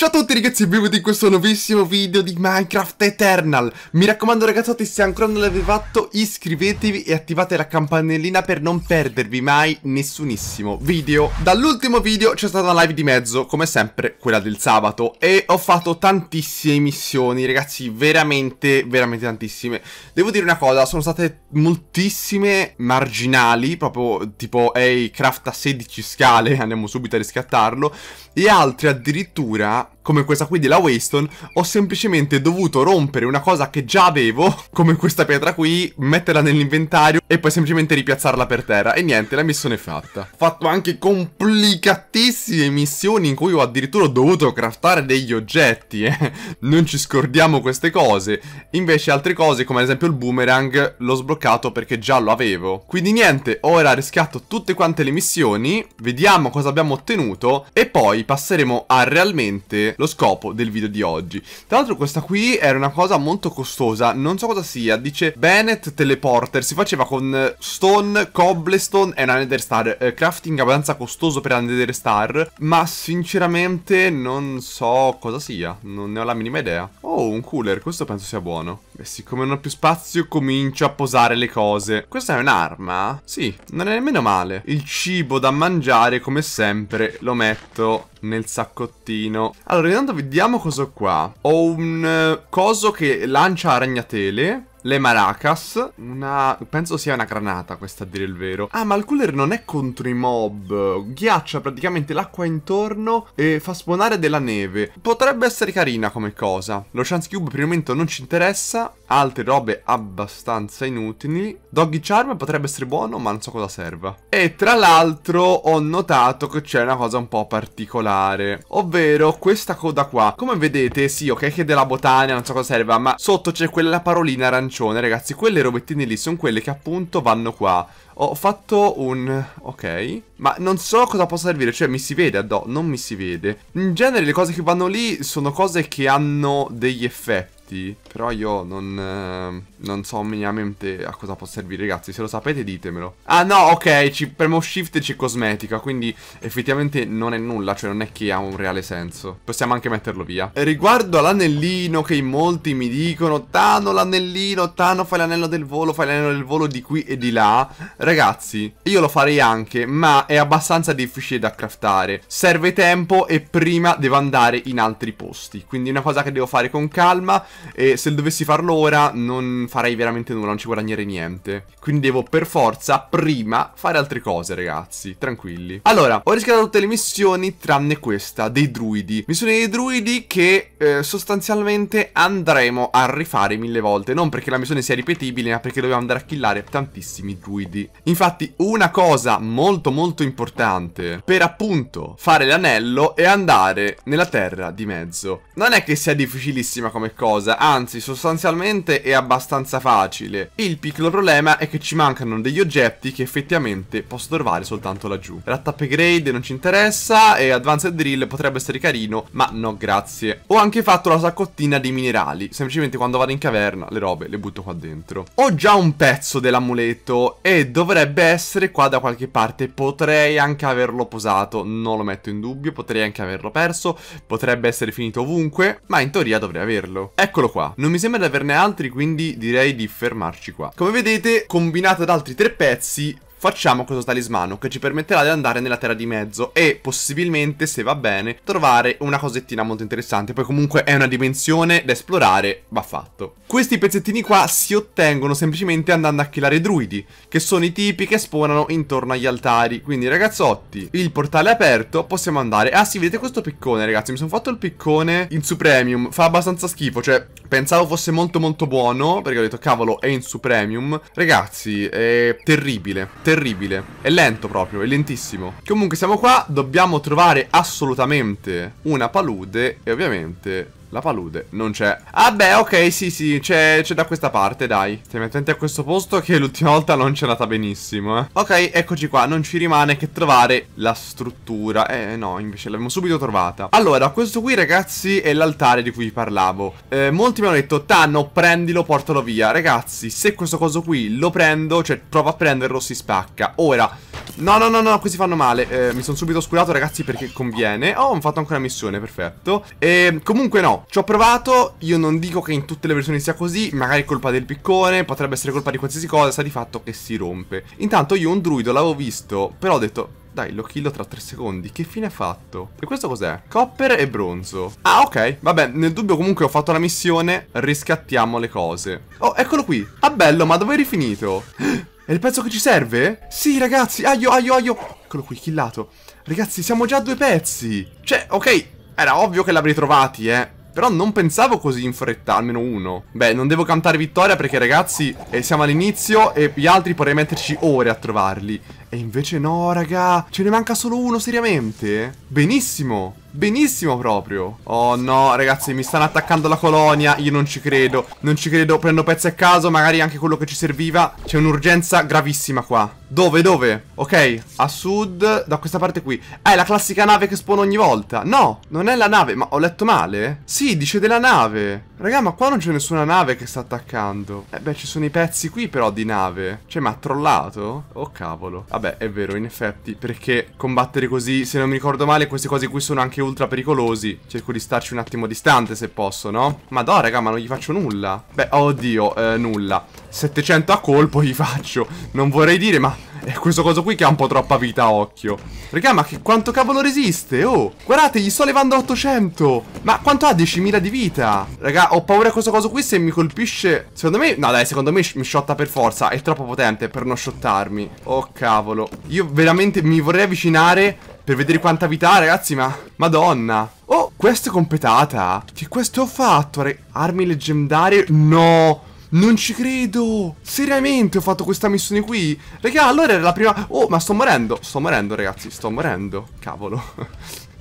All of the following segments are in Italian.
Ciao a tutti ragazzi e benvenuti in questo nuovissimo video di Minecraft Eternal Mi raccomando ragazzotti se ancora non l'avete fatto iscrivetevi e attivate la campanellina per non perdervi mai nessunissimo video Dall'ultimo video c'è stata una live di mezzo come sempre quella del sabato E ho fatto tantissime missioni ragazzi veramente veramente tantissime Devo dire una cosa sono state moltissime marginali proprio tipo ehi hey, crafta 16 scale andiamo subito a riscattarlo E altre addirittura up. come questa qui della Waston, ho semplicemente dovuto rompere una cosa che già avevo, come questa pietra qui, metterla nell'inventario e poi semplicemente ripiazzarla per terra. E niente, la missione è fatta. Ho fatto anche complicatissime missioni in cui ho addirittura dovuto craftare degli oggetti, eh. Non ci scordiamo queste cose. Invece altre cose, come ad esempio il boomerang, l'ho sbloccato perché già lo avevo. Quindi niente, ora rischiato tutte quante le missioni, vediamo cosa abbiamo ottenuto e poi passeremo a realmente lo scopo del video di oggi. Tra l'altro questa qui era una cosa molto costosa, non so cosa sia, dice Bennett Teleporter, si faceva con eh, Stone, Cobblestone e una Nether Star, eh, crafting abbastanza costoso per la Nether Star, ma sinceramente non so cosa sia, non ne ho la minima idea. Oh, un cooler, questo penso sia buono. E siccome non ho più spazio comincio a posare le cose. Questa è un'arma? Sì, non è nemmeno male. Il cibo da mangiare come sempre lo metto nel saccottino. Allora allora, intanto vediamo cosa ho qua. Ho un eh, coso che lancia ragnatele. Le maracas, una... penso sia una granata questa a dire il vero. Ah, ma il cooler non è contro i mob, ghiaccia praticamente l'acqua intorno e fa spawnare della neve. Potrebbe essere carina come cosa. Lo chance cube per il momento non ci interessa, altre robe abbastanza inutili. Doggy Charm potrebbe essere buono, ma non so cosa serva. E tra l'altro ho notato che c'è una cosa un po' particolare, ovvero questa coda qua. Come vedete, sì, ok che è della botania, non so cosa serva, ma sotto c'è quella parolina arancione, ragazzi. Quelle robettine lì sono quelle che appunto vanno qua. Ho fatto un... ok. Ma non so cosa possa servire, cioè mi si vede, addo, non mi si vede. In genere le cose che vanno lì sono cose che hanno degli effetti tutti, però io non, eh, non so minimamente a cosa può servire, ragazzi. Se lo sapete ditemelo. Ah no, ok, ci, premo shift e c'è cosmetica, quindi effettivamente non è nulla, cioè non è che ha un reale senso. Possiamo anche metterlo via. Eh, riguardo all'anellino che in molti mi dicono, Tano l'anellino, Tano fai l'anello del volo, fai l'anello del volo di qui e di là. Ragazzi, io lo farei anche, ma è abbastanza difficile da craftare. Serve tempo e prima devo andare in altri posti. Quindi è una cosa che devo fare con calma. E se dovessi farlo ora non farei veramente nulla, non ci guadagnerei niente. Quindi devo per forza prima fare altre cose, ragazzi. Tranquilli. Allora, ho rischiato tutte le missioni tranne questa, dei druidi. Missione dei druidi che eh, sostanzialmente andremo a rifare mille volte. Non perché la missione sia ripetibile, ma perché dobbiamo andare a killare tantissimi druidi. Infatti, una cosa molto molto importante per appunto fare l'anello è andare nella terra di mezzo. Non è che sia difficilissima come cosa cosa, anzi sostanzialmente è abbastanza facile. Il piccolo problema è che ci mancano degli oggetti che effettivamente posso trovare soltanto laggiù. Rat upgrade non ci interessa e advanced drill potrebbe essere carino, ma no grazie. Ho anche fatto la saccottina di minerali, semplicemente quando vado in caverna le robe le butto qua dentro. Ho già un pezzo dell'amuleto e dovrebbe essere qua da qualche parte, potrei anche averlo posato, non lo metto in dubbio, potrei anche averlo perso, potrebbe essere finito ovunque, ma in teoria dovrei averlo. Ecco Eccolo qua. Non mi sembra di averne altri, quindi direi di fermarci qua. Come vedete, combinato ad altri tre pezzi, Facciamo questo talismano che ci permetterà di andare nella terra di mezzo e possibilmente, se va bene, trovare una cosettina molto interessante. Poi comunque è una dimensione da esplorare, va fatto. Questi pezzettini qua si ottengono semplicemente andando a killare druidi, che sono i tipi che spawnano intorno agli altari. Quindi ragazzotti, il portale è aperto, possiamo andare. Ah sì, vedete questo piccone ragazzi, mi sono fatto il piccone in Supremium, fa abbastanza schifo, cioè pensavo fosse molto molto buono, perché ho detto cavolo è in Supremium. Ragazzi, è terribile terribile. È lento proprio, è lentissimo. Comunque siamo qua, dobbiamo trovare assolutamente una palude e ovviamente la palude non c'è. Ah beh, ok, sì, sì, c'è da questa parte, dai. Stiamo attenti a questo posto che l'ultima volta non c'è andata benissimo, eh. Ok, eccoci qua. Non ci rimane che trovare la struttura. Eh, no, invece l'abbiamo subito trovata. Allora, questo qui, ragazzi, è l'altare di cui vi parlavo. Eh, molti mi hanno detto, Tanno, prendilo, portalo via. Ragazzi, se questo coso qui lo prendo, cioè provo a prenderlo, si spacca. Ora... No, no, no, no, questi fanno male. Eh, mi sono subito oscurato, ragazzi, perché conviene. Oh, ho fatto anche una missione, perfetto. E, comunque no, ci ho provato. Io non dico che in tutte le versioni sia così. Magari è colpa del piccone, potrebbe essere colpa di qualsiasi cosa, sta di fatto che si rompe. Intanto io un druido l'avevo visto, però ho detto... Dai, lo killo tra tre secondi. Che fine ha fatto? E questo cos'è? Copper e bronzo. Ah, ok. Vabbè, nel dubbio comunque ho fatto la missione. Riscattiamo le cose. Oh, eccolo qui. Ah, bello, ma dove eri finito? È il pezzo che ci serve? Sì, ragazzi, aio, aio, aio. Eccolo qui, killato. Ragazzi, siamo già a due pezzi. Cioè, ok, era ovvio che l'avrei trovati, eh. Però non pensavo così in fretta, almeno uno. Beh, non devo cantare vittoria perché, ragazzi, eh, siamo all'inizio e gli altri potrei metterci ore a trovarli. E invece no, raga. Ce ne manca solo uno, seriamente? Benissimo. Benissimo proprio Oh no ragazzi mi stanno attaccando la colonia Io non ci credo Non ci credo Prendo pezzi a caso Magari anche quello che ci serviva C'è un'urgenza gravissima qua dove, dove? Ok, a sud, da questa parte qui Ah, è la classica nave che spawna ogni volta No, non è la nave, ma ho letto male? Sì, dice della nave Raga, ma qua non c'è nessuna nave che sta attaccando Eh beh, ci sono i pezzi qui però di nave Cioè, ma ha trollato? Oh cavolo Vabbè, è vero, in effetti Perché combattere così, se non mi ricordo male Queste cose qui sono anche ultra pericolosi Cerco di starci un attimo distante se posso, no? Ma no, raga, ma non gli faccio nulla Beh, oddio, eh, nulla 700 a colpo gli faccio Non vorrei dire, ma è eh, questo coso qui che ha un po' troppa vita occhio. Raga, ma che, quanto cavolo resiste? Oh, guardate, gli sto levando 800. Ma quanto ha 10.000 di vita? Raga, ho paura a questo coso qui se mi colpisce... Secondo me... No, dai, secondo me mi shotta per forza. È troppo potente per non shottarmi. Oh, cavolo. Io veramente mi vorrei avvicinare per vedere quanta vita ha, ragazzi, ma... Madonna. Oh, questa è completata. Che questo ho fatto? Armi leggendarie? No. Non ci credo! Seriamente ho fatto questa missione qui? Raga, allora era la prima... Oh, ma sto morendo! Sto morendo, ragazzi, sto morendo. Cavolo.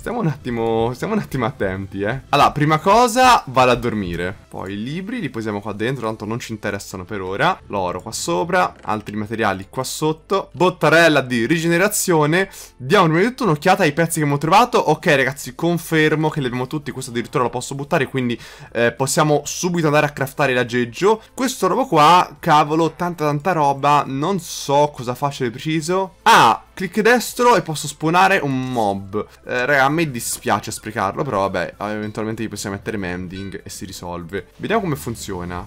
Stiamo un attimo, stiamo un attimo attenti, eh. Allora, prima cosa, vado a dormire. Poi i libri li posiamo qua dentro, tanto non ci interessano per ora. L'oro qua sopra, altri materiali qua sotto. Bottarella di rigenerazione. Diamo prima di tutto un'occhiata ai pezzi che abbiamo trovato. Ok, ragazzi, confermo che li abbiamo tutti. Questo addirittura lo posso buttare, quindi eh, possiamo subito andare a craftare l'aggeggio. Questo robo qua, cavolo, tanta tanta roba. Non so cosa faccio di preciso. Ah, clic destro e posso spawnare un mob. Eh, raga, me dispiace sprecarlo, però vabbè, eventualmente gli possiamo mettere mending e si risolve. Vediamo come funziona.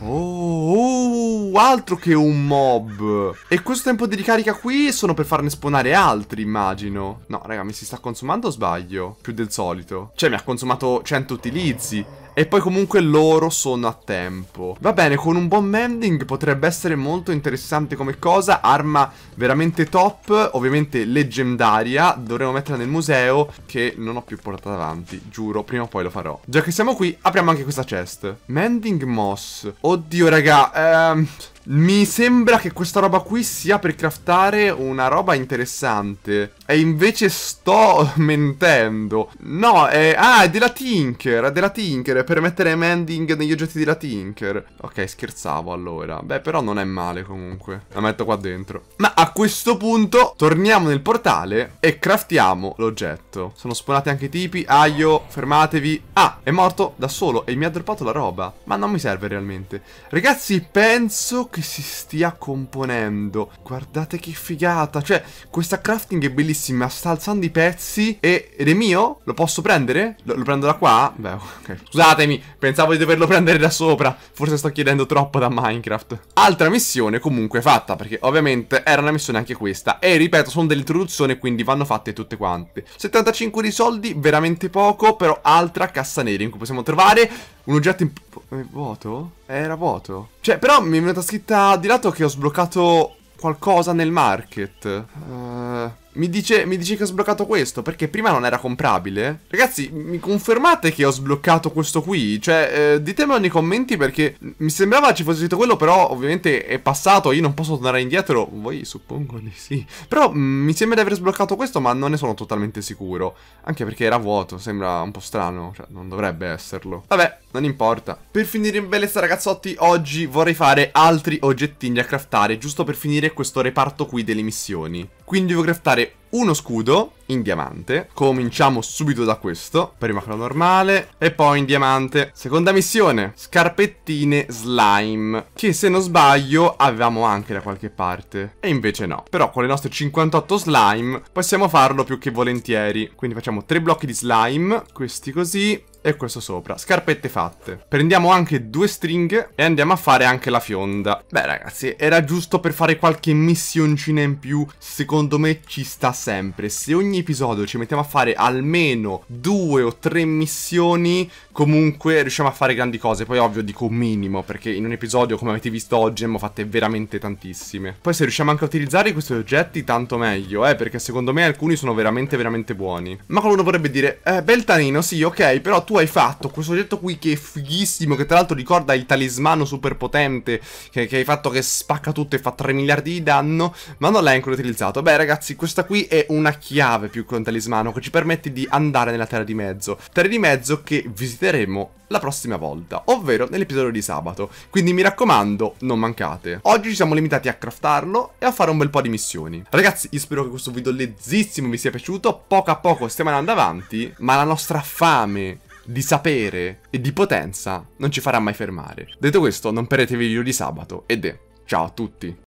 Oh, oh, altro che un mob. E questo tempo di ricarica qui sono per farne spawnare altri, immagino. No, raga, mi si sta consumando o sbaglio? Più del solito. Cioè, mi ha consumato 100 utilizzi. E poi comunque loro sono a tempo. Va bene, con un buon mending potrebbe essere molto interessante come cosa. Arma veramente top, ovviamente leggendaria. Dovremmo metterla nel museo che non ho più portato avanti, giuro, prima o poi lo farò. Già che siamo qui, apriamo anche questa chest. Mending Moss. Oddio, raga, ehm... Mi sembra che questa roba qui sia per craftare una roba interessante. E invece sto mentendo. No, è... Ah, è della Tinker, è della Tinker, è per mettere mending negli oggetti della Tinker. Ok, scherzavo allora. Beh, però non è male comunque. La metto qua dentro. Ma a questo punto torniamo nel portale e craftiamo l'oggetto. Sono spawnati anche i tipi. Aio, fermatevi. Ah, è morto da solo e mi ha droppato la roba. Ma non mi serve realmente. Ragazzi, penso che si stia componendo. Guardate che figata. Cioè, questa crafting è bellissima. Sta alzando i pezzi e, ed è mio? Lo posso prendere? Lo, lo prendo da qua? Beh, ok. Scusatemi, pensavo di doverlo prendere da sopra. Forse sto chiedendo troppo da Minecraft. Altra missione comunque fatta, perché ovviamente era una missione anche questa. E ripeto, sono dell'introduzione, quindi vanno fatte tutte quante. 75 di soldi, veramente poco, però altra cassa nera in cui possiamo trovare un oggetto in... Eh, vuoto? Era vuoto. Cioè, però mi è venuta scritta di lato che ho sbloccato qualcosa nel market. Uh, mi, dice, mi, dice, che ho sbloccato questo, perché prima non era comprabile. Ragazzi, mi confermate che ho sbloccato questo qui? Cioè, eh, ditemelo nei commenti perché mi sembrava ci fosse scritto quello, però ovviamente è passato, io non posso tornare indietro. Voi suppongo di sì. Però mh, mm, mi sembra di aver sbloccato questo, ma non ne sono totalmente sicuro. Anche perché era vuoto, sembra un po' strano, cioè non dovrebbe esserlo. Vabbè, non importa. Per finire in bellezza ragazzotti, oggi vorrei fare altri oggettini a craftare, giusto per finire questo reparto qui delle missioni. Quindi devo craftare uno scudo in diamante. Cominciamo subito da questo. Prima quello normale e poi in diamante. Seconda missione, scarpettine slime. Che se non sbaglio avevamo anche da qualche parte. E invece no. Però con le nostre 58 slime possiamo farlo più che volentieri. Quindi facciamo tre blocchi di slime, questi così e questo sopra. Scarpette fatte. Prendiamo anche due stringhe e andiamo a fare anche la fionda. Beh ragazzi, era giusto per fare qualche missioncina in più. Secondo me ci sta sempre, se ogni episodio ci mettiamo a fare almeno due o tre missioni, comunque riusciamo a fare grandi cose. Poi ovvio dico un minimo, perché in un episodio, come avete visto oggi, abbiamo fatte veramente tantissime. Poi se riusciamo anche a utilizzare questi oggetti, tanto meglio, eh, perché secondo me alcuni sono veramente, veramente buoni. Ma qualcuno vorrebbe dire, eh, bel tanino, sì, ok, però tu hai fatto questo oggetto qui che è fighissimo, che tra l'altro ricorda il talismano super potente, che, che hai fatto che spacca tutto e fa 3 miliardi di danno, ma non l'hai ancora utilizzato. Beh, ragazzi, questa qui è è una chiave più che un talismano che ci permette di andare nella Terra di Mezzo. Terra di Mezzo che visiteremo la prossima volta, ovvero nell'episodio di sabato. Quindi mi raccomando, non mancate. Oggi ci siamo limitati a craftarlo e a fare un bel po' di missioni. Ragazzi, io spero che questo video lezzissimo vi sia piaciuto. Poco a poco stiamo andando avanti, ma la nostra fame di sapere e di potenza non ci farà mai fermare. Detto questo, non perdetevi il video di sabato ed è ciao a tutti.